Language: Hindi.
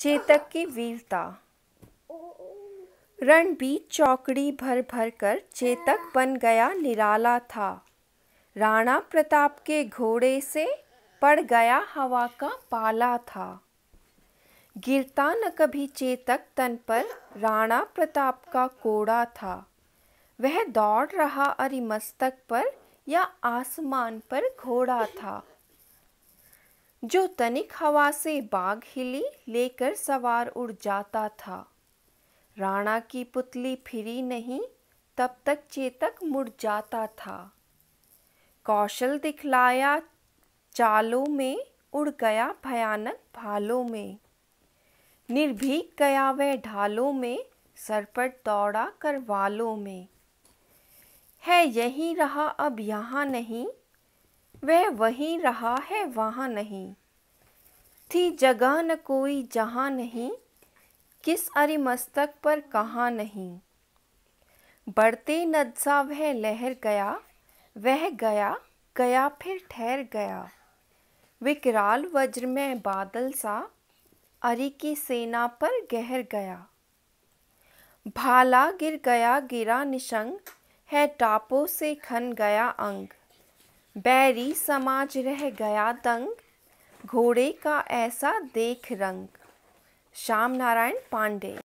चेतक की वीरता रणबीर चौकड़ी भर भर कर चेतक बन गया निराला था राणा प्रताप के घोड़े से पड़ गया हवा का पाला था गिरता न कभी चेतक तन पर राणा प्रताप का कोड़ा था वह दौड़ रहा अरिमस्तक पर या आसमान पर घोड़ा था जो तनिक हवा से बाग हिली लेकर सवार उड़ जाता था राणा की पुतली फिरी नहीं तब तक चेतक मुड़ जाता था कौशल दिखलाया चालों में उड़ गया भयानक भालों में निर्भीक गया वह ढालों में सरपट दौड़ा कर वालों में है यही रहा अब यहाँ नहीं वह वहीं रहा है वहाँ नहीं थी जगह न कोई जहाँ नहीं किस अरिमस्तक मस्तक पर कहाँ नहीं बढ़ते नदसा वह लहर गया वह गया गया फिर ठहर गया विकराल वज्र में बादल सा अरि की सेना पर गहर गया भाला गिर गया गिरा निशंग है टापों से खन गया अंग बैरी समाज रह गया दंग घोड़े का ऐसा देख रंग श्याम नारायण पांडे